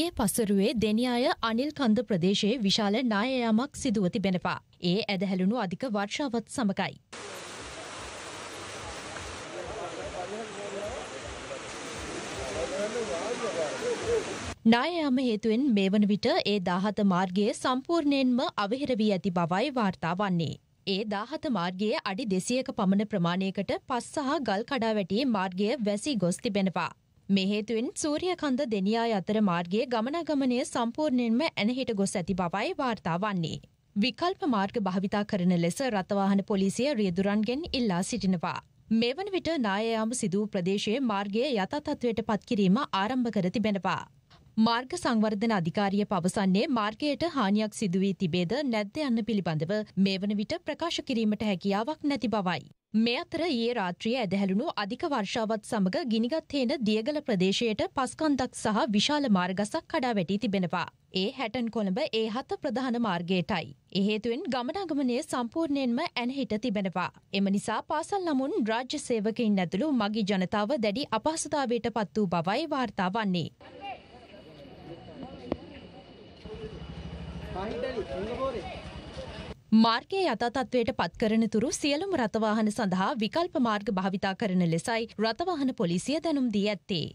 ඒ පසරුවේ දෙනියාය අනිල් කන්ද ප්‍රදේශයේ විශාල නායයාමක් සිදුව තිබෙනවා. ඒ ඇදහැලුණු අධික වර්ෂාවත් සමගයි. නායයාම හේතුවෙන් මේ වන විට ඒ දාහත මාර්ගයේ සම්පූර්ණයෙන්ම අවහිර වී ඇති බවයි වාර්තා වන්නේ. ඒ දාහත මාර්ගයේ අඩි දෙසියක පමණ ප්‍රමාණයකට පස් සහ ගල් කඩා වැටී මාර්ගය වැසී ගොස් තිබෙනවා. මේ හේතුවෙන් සූරියකන්ද දෙනියා අතර මාර්ගයේ ගමනාගමනය සම්පූර්ණයෙන්ම ඇනහිට ගොස් ඇති බවයි වාර්තා වන්නේ. විකල්ප මාර්ග භාවිතා කරන ලෙස රථවාහන පොලිසිය රියදුරන්ගෙන් ඉල්ලා සිටිනවා. මේ වන විට නායයාම සිදූ ප්‍රදේශයේ මාර්ගය යථතත්වයට පත්කිරීම ආරම්භ කර තිබෙනවා. මාර්ග සංවර්ධන අධිකාරිය පවසන්නේ මාර්ගයට හානියක් සිදුවී තිබේද නැද්ද යන්න පිළිබඳව මේ වන විට ප්‍රකාශ කිරීමට හැකියාවක් නැති බවයි. මේ අතර ඊයේ රාත්‍රියේ ඇදහැළුණු අධික වර්ෂාවත් සමග ගිනිගත් හේන දියගල ප්‍රදේශයට පස්කන්දක් සහ විශාල මාර්ගසක් කඩා වැටී තිබෙනවා. ඒ හැටන් කොළඹ ඒ හත ප්‍රධාන මාර්ගයටයි. එහේතුවෙන් ගමනාගමනය සම්පූර්ණයෙන්ම ඇන්හිට තිබෙනවා. එම නිසා පාසල් නමුන් රාජ්‍ය සේවකයින් ඇතුළු මගි ජනතාව දැඩි අපහසතාවයට පත් වූ බවයි වාර්තා වන්නේ. පහිටලි, මාර්ගය යථාතත්වයට පත් කරන තුරු සියලුම රථවාහන සඳහා විකල්ප මාර්ග භාවිතා කරන ලෙසයි රථවාහන පොලිසිය දැනුම් දී ඇත්තේ.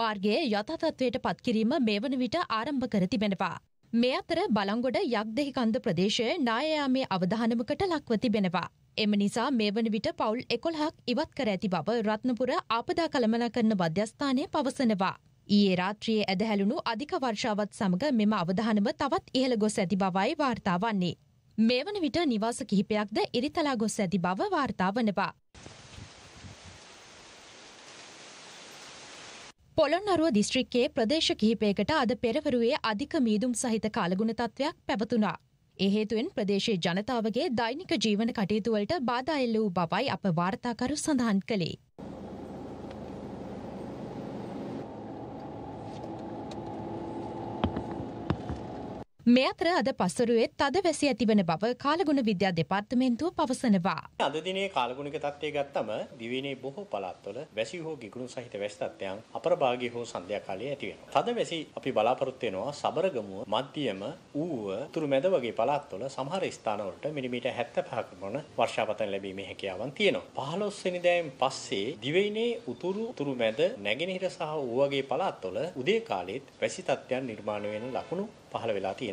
මාර්ගය යථාතත්වයට පත්කිරීම මේ වන විට ආරම්භ කර තිබෙනවා. මේ අතර බලංගොඩ යක්දෙහිකන්ද ප්‍රදේශය නායයාමේ අවධානමකට ලක්ව තිබෙනවා. එම නිසා මේ වන විට පවුල් එකොල්හක් ඉවත් කර ඇති බව රත්නපුර ආපදා කළමන කරන මධ්‍යස්ථානය පවසනවා. ඊයේ රාත්‍රියයේ ඇදහැලුණු අධික වර්ෂාවත් සමඟ මෙම අවධානම තවත් ඉහළ ගොස් ඇති බවයි වාර්තා වන්නේ. මේ වන විට නිවාස කිහිපයක්ද එරිතලා ගොස් ඇති බව වාර්තා වනවා. පොළොන්නරුව දිස්ත්‍රික්කයේ ප්‍රදේශ කිහිපයකට අද පෙරවරුවේ අධික මීදුම් සහිත කාලගුණ තත්ත්වයක් පැවතුනා. එහේතුවෙන් ප්‍රදේශයේ ජනතාවගේ දෛනික ජීවන කටයුතුවලට බාධා එල්ල වූ බවයි අප වාර්තාකරු සඳහන් කළේ. මේ අතර අද පසුරුවේ තද වැසි ඇතිවන බව කාලගුණ විද්‍යා දෙපාර්තමේන්තුව පවසනවා. අද දිනේ කාලගුණික තත්ත්වය ගත්තම දිවයිනේ බොහෝ පළාත්වල වැසි හෝ ගිගුණු සහිත වැසි තත්ත්වයන් අපරභාගී හෝ සන්ධ්‍යා කාලයේ ඇති වෙනවා. තද වැසි අපි බලාපොරොත්තු වෙනවා සබරගමුව, මධ්‍යම, ඌව, තුරුමැද වගේ පළාත්වල සමහර ස්ථානවලට මිලිමීටර් 75ක පමණ වර්ෂාපතන ලැබීමේ හැකියාවන් තියෙනවා. 15 වෙනිදායින් පස්සේ දිවයිනේ උතුරු, තුරුමැද, නැගෙනහිර සහ ඌ වගේ පළාත්වල උදේ කාලෙත් වැසි තත්ත්වයන් නිර්මාණය වෙන ලකුණු පහළ වෙලා තියෙනවා.